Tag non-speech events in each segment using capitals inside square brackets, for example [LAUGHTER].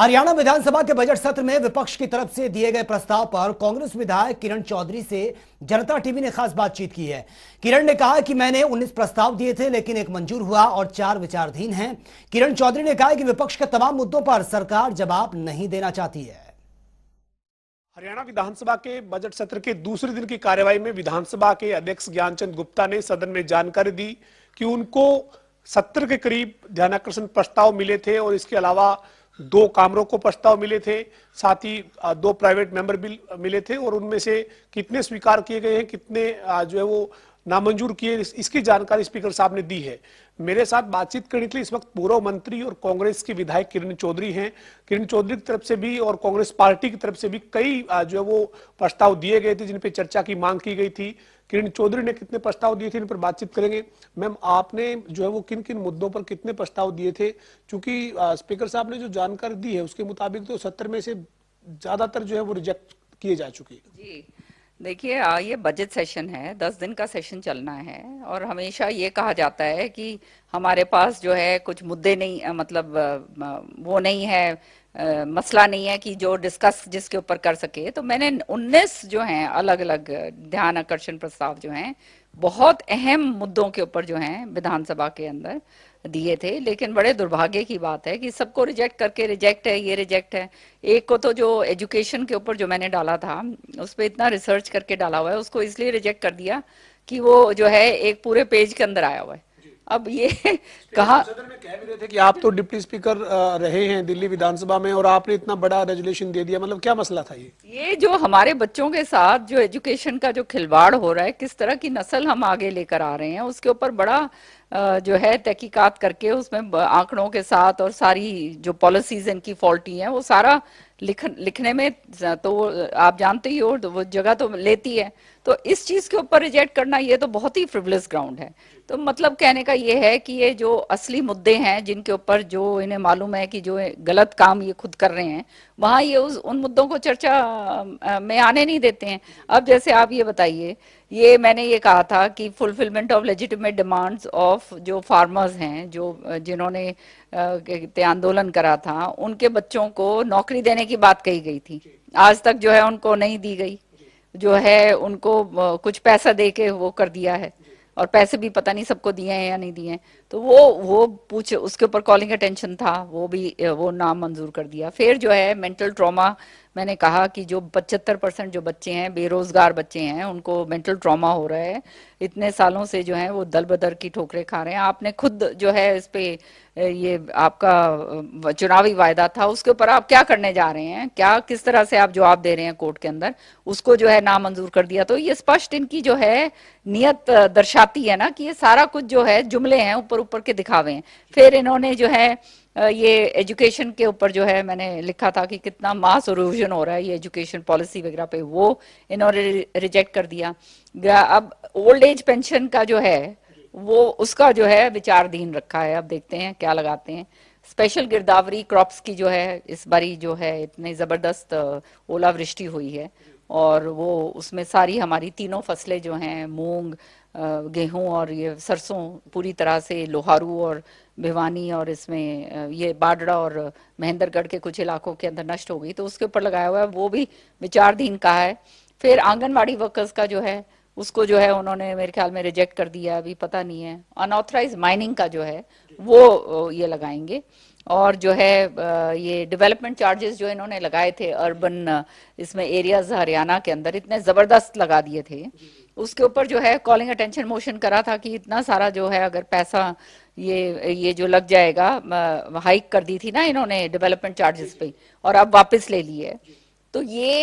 हरियाणा विधानसभा के बजट सत्र में विपक्ष की तरफ से दिए गए प्रस्ताव पर कांग्रेस विधायक किरण चौधरी से जनता टीवी ने खास बातचीत की है किरण ने कहा कि मैंने 19 प्रस्ताव दिए थे लेकिन एक मंजूर हुआ और चार विचारधीन हैं किरण चौधरी ने कहा कि विपक्ष के तमाम मुद्दों पर सरकार जवाब नहीं देना चाहती है हरियाणा विधानसभा के बजट सत्र के दूसरे दिन की कार्यवाही में विधानसभा के अध्यक्ष ज्ञान गुप्ता ने सदन में जानकारी दी कि उनको सत्तर के करीब ध्यानाकर्षण प्रस्ताव मिले थे और इसके अलावा दो कामरों को प्रस्ताव मिले थे साथ ही दो प्राइवेट मेंबर बिल मिले थे और उनमें से कितने स्वीकार किए गए हैं कितने जो है वो नामंजूर किए इसकी जानकारी स्पीकर साहब ने दी है मेरे साथ बातचीत करने के लिए इस वक्त पूर्व मंत्री और कांग्रेस की विधायक किरण चौधरी हैं किरण चौधरी की तरफ से भी और कांग्रेस पार्टी की तरफ से भी कई जो है वो प्रस्ताव दिए गए थे जिन पे चर्चा की मांग की गई थी किरण चौधरी ने कितने प्रस्ताव दिए थे इन पर बातचीत करेंगे मैम आपने जो है वो किन किन मुद्दों पर कितने प्रस्ताव दिए थे क्योंकि स्पीकर साहब ने जो जानकारी दी है उसके मुताबिक तो सत्तर में से ज्यादातर जो है वो रिजेक्ट किए जा चुके हैं देखिए ये बजट सेशन है दस दिन का सेशन चलना है और हमेशा ये कहा जाता है कि हमारे पास जो है कुछ मुद्दे नहीं मतलब वो नहीं है मसला नहीं है कि जो डिस्कस जिसके ऊपर कर सके तो मैंने 19 जो हैं अलग अलग ध्यान आकर्षण प्रस्ताव जो हैं बहुत अहम मुद्दों के ऊपर जो हैं विधानसभा के अंदर दिए थे लेकिन बड़े दुर्भाग्य की बात है कि सबको रिजेक्ट करके रिजेक्ट है ये रिजेक्ट है एक को तो जो एजुकेशन के ऊपर जो मैंने डाला था उस पर इतना रिसर्च करके डाला हुआ है उसको इसलिए रिजेक्ट कर दिया कि वो जो है एक पूरे पेज के अंदर आया हुआ है अब ये [LAUGHS] कहा थे कि आप तो डिप्टी स्पीकर रहे हैं दिल्ली विधानसभा में और आपने इतना बड़ा रेजुलेशन दे दिया मतलब क्या मसला था ये ये जो हमारे बच्चों के साथ जो एजुकेशन का जो खिलवाड़ हो रहा है किस तरह की नस्ल हम आगे लेकर आ रहे हैं उसके ऊपर बड़ा जो है तहकीकत करके उसमें आंकड़ों के साथ और सारी जो पॉलिसीज इनकी फॉल्टी है वो सारा लिख लिखने में तो आप जानते ही हो वो जगह तो लेती है तो इस चीज़ के ऊपर रिजेक्ट करना ये तो बहुत ही फ्रिवलेस ग्राउंड है तो मतलब कहने का ये है कि ये जो असली मुद्दे हैं जिनके ऊपर जो इन्हें मालूम है कि जो गलत काम ये खुद कर रहे हैं वहां ये उस उन मुद्दों को चर्चा में आने नहीं देते हैं अब जैसे आप ये बताइए ये मैंने ये कहा था कि fulfilment of legitimate demands of जो फार्मर्स हैं जो जिन्होंने कहते आंदोलन करा था उनके बच्चों को नौकरी देने की बात कही गई थी आज तक जो है उनको नहीं दी गई जो है उनको कुछ पैसा दे के वो कर दिया है और पैसे भी पता नहीं सबको दिए हैं या नहीं दिए हैं तो वो वो पूछ उसके ऊपर कॉलिंग अटेंशन था वो भी वो नाम मंजूर कर दिया फिर जो है मेंटल ट्रॉमा मैंने कहा कि जो पचहत्तर परसेंट जो बच्चे हैं बेरोजगार बच्चे हैं उनको मेंटल ट्रॉमा हो रहा है इतने सालों से जो है वो दल बदल की ठोकरें खा रहे हैं आपने खुद जो है इस पे ये आपका चुनावी वायदा था उसके ऊपर आप क्या करने जा रहे हैं क्या किस तरह से आप जवाब दे रहे हैं कोर्ट के अंदर उसको जो है नामंजूर कर दिया तो ये स्पष्ट इनकी जो है नियत दर्शाती है ना कि ये सारा कुछ जो है जुमले हैं ऊपर ऊपर के दिखावे हैं फिर इन्होंने जो है ये एजुकेशन के ऊपर जो है मैंने लिखा था कि कितना मास ओरोजन हो रहा है ये एजुकेशन पॉलिसी वगैरह पे वो इन्होंने रिजेक्ट कर दिया अब ओल्ड एज पेंशन का जो है वो उसका जो है विचारधीन रखा है अब देखते हैं क्या लगाते हैं स्पेशल गिरदावरी क्रॉप्स की जो है इस बारी जो है इतनी ज़बरदस्त ओलावृष्टि हुई है और वो उसमें सारी हमारी तीनों फसलें जो हैं मूंग गेहूं और ये सरसों पूरी तरह से लोहारू और भिवानी और इसमें ये बाडड़ा और महेंद्रगढ़ के कुछ इलाकों के अंदर नष्ट हो गई तो उसके ऊपर लगाया हुआ है वो भी विचारधीन का है फिर आंगनबाड़ी वर्कर्स का जो है उसको जो है उन्होंने मेरे ख्याल में रिजेक्ट कर दिया अभी पता नहीं है अनऑथराइज माइनिंग का जो है वो ये लगाएंगे और जो है ये डेवलपमेंट चार्जेस जो इन्होंने लगाए थे अर्बन इसमें एरियाज हरियाणा के अंदर इतने ज़बरदस्त लगा दिए थे उसके ऊपर जो है कॉलिंग अटेंशन मोशन करा था कि इतना सारा जो है अगर पैसा ये ये जो लग जाएगा हाइक कर दी थी ना इन्होंने डेवलपमेंट चार्जेस पे और अब वापस ले लिए तो ये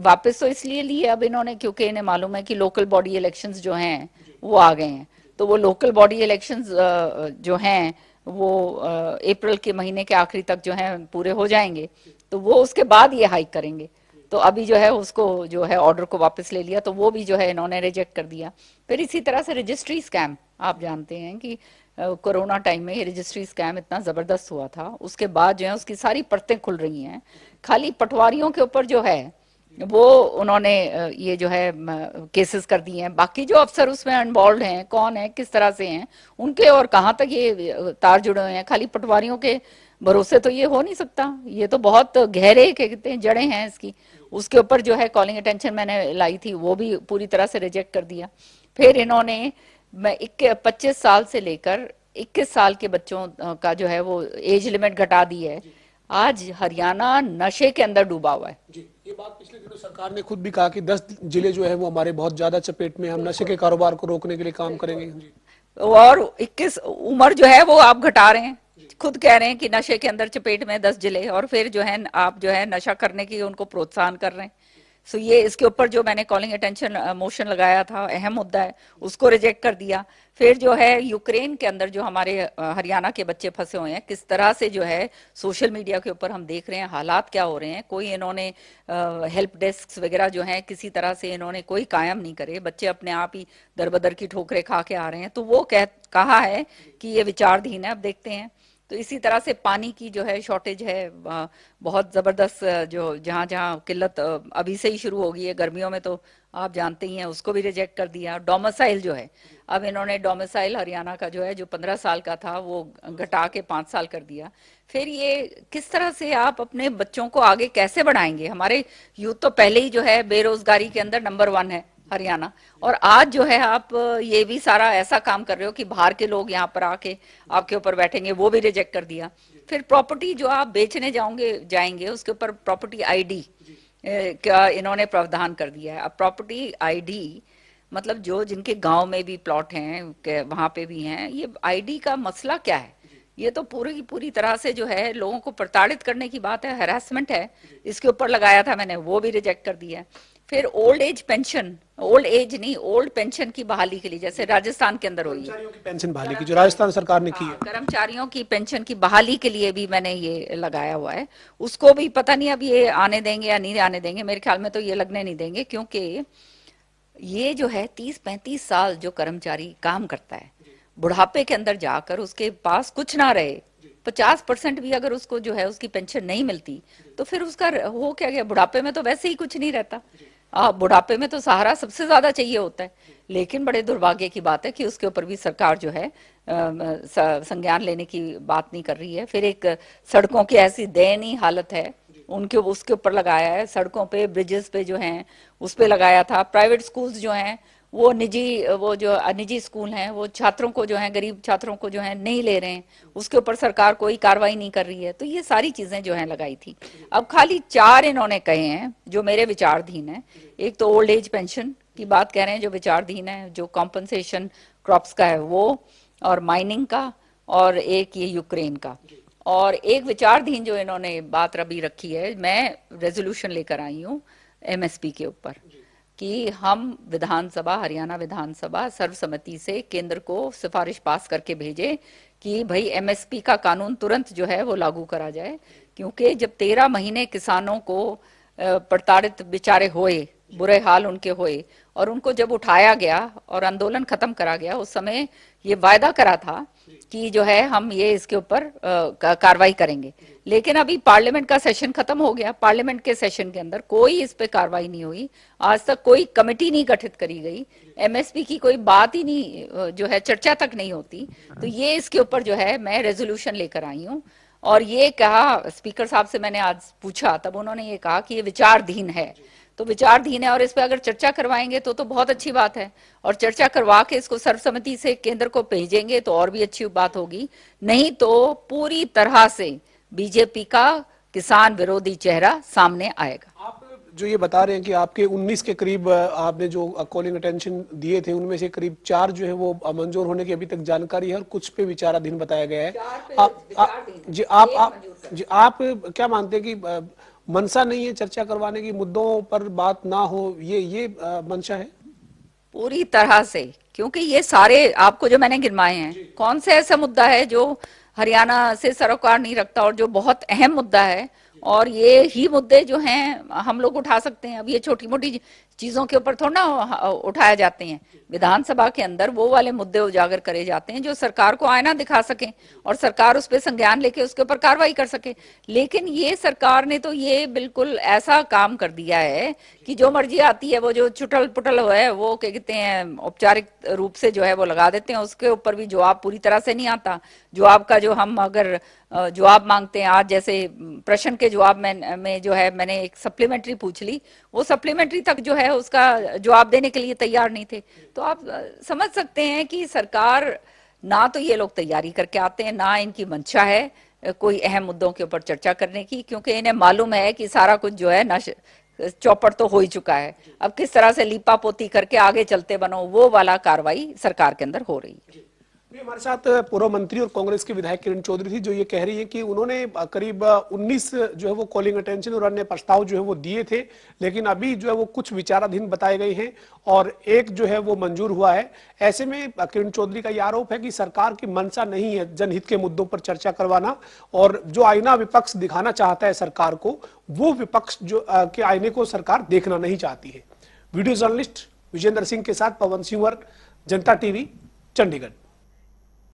वापस तो इसलिए लिए अब इन्होंने क्योंकि इन्हें मालूम है कि लोकल बॉडी इलेक्शंस जो हैं वो आ गए हैं तो वो लोकल बॉडी इलेक्शंस जो हैं वो अप्रैल के महीने के आखिरी तक जो है पूरे हो जाएंगे तो वो उसके बाद ये हाइक करेंगे तो अभी जो है उसको जो है ऑर्डर को वापस ले लिया तो वो भी जो है इन्होंने रिजेक्ट कर दिया फिर इसी तरह से रजिस्ट्री स्कैम आप जानते हैं कि कोरोना टाइम में ये रजिस्ट्री स्कैम इतना ज़बरदस्त हुआ था उसके बाद जो है उसकी सारी परतें खुल रही हैं खाली पटवारियों के ऊपर जो है वो उन्होंने ये जो है केसेस कर दिए हैं बाकी जो अफसर उसमें इन्वॉल्व हैं कौन है किस तरह से हैं उनके और कहाँ तक ये तार जुड़े हुए हैं खाली पटवारियों के भरोसे तो ये हो नहीं सकता ये तो बहुत गहरे कहते हैं जड़े हैं इसकी उसके ऊपर जो है कॉलिंग अटेंशन मैंने लाई थी वो भी पूरी तरह से रिजेक्ट कर दिया फिर इन्होंने पच्चीस साल से लेकर इक्कीस साल के बच्चों का जो है वो एज लिमिट घटा दी है आज हरियाणा नशे के अंदर डूबा हुआ है जी ये बात पिछले दिनों सरकार ने खुद भी कहा कि 10 जिले जो है वो हमारे बहुत ज्यादा चपेट में हम नशे के कारोबार को रोकने के लिए काम करेंगे और इक्कीस उम्र जो है वो आप घटा रहे हैं खुद कह रहे हैं कि नशे के अंदर चपेट में दस जिले और फिर जो है आप जो है नशा करने की उनको प्रोत्साहन कर रहे हैं सो so, ये इसके ऊपर जो मैंने कॉलिंग अटेंशन मोशन लगाया था अहम मुद्दा है उसको रिजेक्ट कर दिया फिर जो है यूक्रेन के अंदर जो हमारे uh, हरियाणा के बच्चे फंसे हुए हैं किस तरह से जो है सोशल मीडिया के ऊपर हम देख रहे हैं हालात क्या हो रहे हैं कोई इन्होंने हेल्प uh, डेस्क वगैरह जो है किसी तरह से इन्होंने कोई कायम नहीं करे बच्चे अपने आप ही दर बदर की ठोकरे खा के आ रहे हैं तो वो कह कहा है कि ये विचारधीन है अब देखते हैं तो इसी तरह से पानी की जो है शॉर्टेज है बहुत ज़बरदस्त जो जहाँ जहाँ किल्लत अभी से ही शुरू हो गई है गर्मियों में तो आप जानते ही हैं उसको भी रिजेक्ट कर दिया डोमिसाइल जो है अब इन्होंने डोमिसाइल हरियाणा का जो है जो पंद्रह साल का था वो घटा के पांच साल कर दिया फिर ये किस तरह से आप अपने बच्चों को आगे कैसे बढ़ाएंगे हमारे यूथ तो पहले ही जो है बेरोजगारी के अंदर नंबर वन है हरियाणा और आज जो है आप ये भी सारा ऐसा काम कर रहे हो कि बाहर के लोग यहाँ पर आके आपके ऊपर बैठेंगे वो भी रिजेक्ट कर दिया फिर प्रॉपर्टी जो आप बेचने जाओगे जाएंगे उसके ऊपर प्रॉपर्टी आईडी का इन्होंने प्रावधान कर दिया है अब प्रॉपर्टी आईडी मतलब जो जिनके गांव में भी प्लॉट हैं वहां पे भी हैं ये आईडी का मसला क्या है ये तो पूरी की पूरी तरह से जो है लोगों को प्रताड़ित करने की बात है हेरासमेंट है इसके ऊपर लगाया था मैंने वो भी रिजेक्ट कर दिया है फिर old age pension old age नहीं ओल्ड पेंशन की बहाली के लिए जैसे राजस्थान के अंदर हुई पेंशन बहाली की जो राजस्थान सरकार ने की हाँ, कर्मचारियों की पेंशन की बहाली के लिए भी मैंने ये लगाया हुआ है उसको भी पता नहीं अब ये आने देंगे या नहीं आने देंगे मेरे ख्याल में तो ये लगने नहीं देंगे क्योंकि ये जो है तीस पैंतीस साल जो कर्मचारी काम करता है बुढ़ापे के अंदर जाकर उसके पास कुछ ना रहे पचास परसेंट भी अगर उसको जो है उसकी पेंशन नहीं मिलती तो फिर उसका हो क्या गया बुढ़ापे में तो वैसे ही कुछ नहीं रहता आप हाँ, बुढ़ापे में तो सहारा सबसे ज्यादा चाहिए होता है लेकिन बड़े दुर्भाग्य की बात है कि उसके ऊपर भी सरकार जो है संज्ञान लेने की बात नहीं कर रही है फिर एक सड़कों की ऐसी दयनीय हालत है उनके उसके ऊपर लगाया है सड़कों पे ब्रिजेस पे जो है उस पर लगाया था प्राइवेट स्कूल्स जो हैं वो निजी वो जो निजी स्कूल हैं वो छात्रों को जो है गरीब छात्रों को जो है नहीं ले रहे हैं उसके ऊपर सरकार कोई कार्रवाई नहीं कर रही है तो ये सारी चीजें जो है लगाई थी अब खाली चार इन्होंने कहे हैं जो मेरे विचारधीन है एक तो ओल्ड एज पेंशन की बात कह रहे हैं जो विचारधीन है जो कॉम्पनसेशन क्रॉप्स का है वो और माइनिंग का और एक ये यूक्रेन का और एक विचारधीन जो इन्होंने बात रबी रखी है मैं रेजोल्यूशन लेकर आई हूँ एमएसपी के ऊपर कि हम विधानसभा हरियाणा विधानसभा सर्वसम्मति से केंद्र को सिफारिश पास करके भेजे कि भाई एमएसपी का कानून तुरंत जो है वो लागू करा जाए क्योंकि जब तेरह महीने किसानों को प्रताड़ित बेचारे हुए बुरे हाल उनके हुए और उनको जब उठाया गया और आंदोलन खत्म करा गया उस समय ये वायदा करा था कि जो है हम ये इसके ऊपर कार्रवाई करेंगे लेकिन अभी पार्लियामेंट का सेशन खत्म हो गया पार्लियामेंट के सेशन के अंदर कोई इस पे कार्रवाई नहीं हुई आज तक कोई कमेटी नहीं गठित करी गई एमएसपी की कोई बात ही नहीं जो है चर्चा तक नहीं होती तो ये इसके ऊपर जो है मैं रेजोल्यूशन लेकर आई हूँ और ये कहा स्पीकर साहब से मैंने आज पूछा तब उन्होंने ये कहा कि ये विचारधीन है तो विचारधीन है और इस पर अगर चर्चा करवाएंगे तो तो बहुत अच्छी बात है और चर्चा करवा के इसको सर्वसम्मति से केंद्र को भेजेंगे तो और भी अच्छी बात होगी नहीं तो पूरी तरह से बीजेपी का किसान विरोधी चेहरा सामने आएगा आप जो ये बता रहे हैं कि आपके 19 के करीब आपने जो कॉलिंग अटेंशन दिए थे उनमें से करीब चार जो है वो मंजूर होने की अभी तक जानकारी है और कुछ पे विचाराधीन बताया गया है आ, आ, जी आप, आप जी आप क्या मानते हैं कि मनसा नहीं है चर्चा करवाने की मुद्दों पर बात ना हो ये ये मंशा है पूरी तरह से क्योंकि ये सारे आपको जो मैंने गिनवाए हैं कौन सा ऐसा मुद्दा है जो हरियाणा से सरोकार नहीं रखता और जो बहुत अहम मुद्दा है और ये ही मुद्दे जो हैं हम लोग उठा सकते हैं अब ये छोटी मोटी चीज़ों के ऊपर थोड़ा उठाया जाते हैं विधानसभा के अंदर वो वाले मुद्दे उजागर करे जाते हैं जो सरकार को आयना दिखा सके और सरकार उस पर संज्ञान लेके उसके ऊपर कार्रवाई कर सके लेकिन ये सरकार ने तो ये बिल्कुल ऐसा काम कर दिया है कि जो मर्जी आती है वो जो छुटल पुटल है वो क्या कहते हैं औपचारिक रूप से जो है वो लगा देते हैं उसके ऊपर भी जवाब पूरी तरह से नहीं आता जवाब का जो हम अगर जवाब मांगते हैं आज जैसे प्रश्न के जवाब में, में जो है मैंने एक सप्लीमेंट्री पूछ ली वो सप्लीमेंट्री तक जो है उसका जवाब देने के लिए तैयार नहीं थे तो आप समझ सकते हैं कि सरकार ना तो ये लोग तैयारी करके आते हैं ना इनकी मंशा है कोई अहम मुद्दों के ऊपर चर्चा करने की क्योंकि इन्हें मालूम है कि सारा कुछ जो है नश चौपड़ तो हो ही चुका है अब किस तरह से लीपा पोती करके आगे चलते बनो वो वाला कार्रवाई सरकार के अंदर हो रही है हमारे साथ पूर्व मंत्री और कांग्रेस के विधायक किरण चौधरी थी जो ये कह रही है कि उन्होंने करीब 19 जो है वो कॉलिंग अटेंशन और अन्य प्रस्ताव जो है वो दिए थे लेकिन अभी जो है वो कुछ विचाराधीन बताए गए हैं और एक जो है वो मंजूर हुआ है ऐसे में किरण चौधरी का ये आरोप है कि सरकार की मंशा नहीं है जनहित के मुद्दों पर चर्चा करवाना और जो आईना विपक्ष दिखाना चाहता है सरकार को वो विपक्ष जो के आईने को सरकार देखना नहीं चाहती है वीडियो जर्नलिस्ट विजेंद्र सिंह के साथ पवन सिंह जनता टीवी चंडीगढ़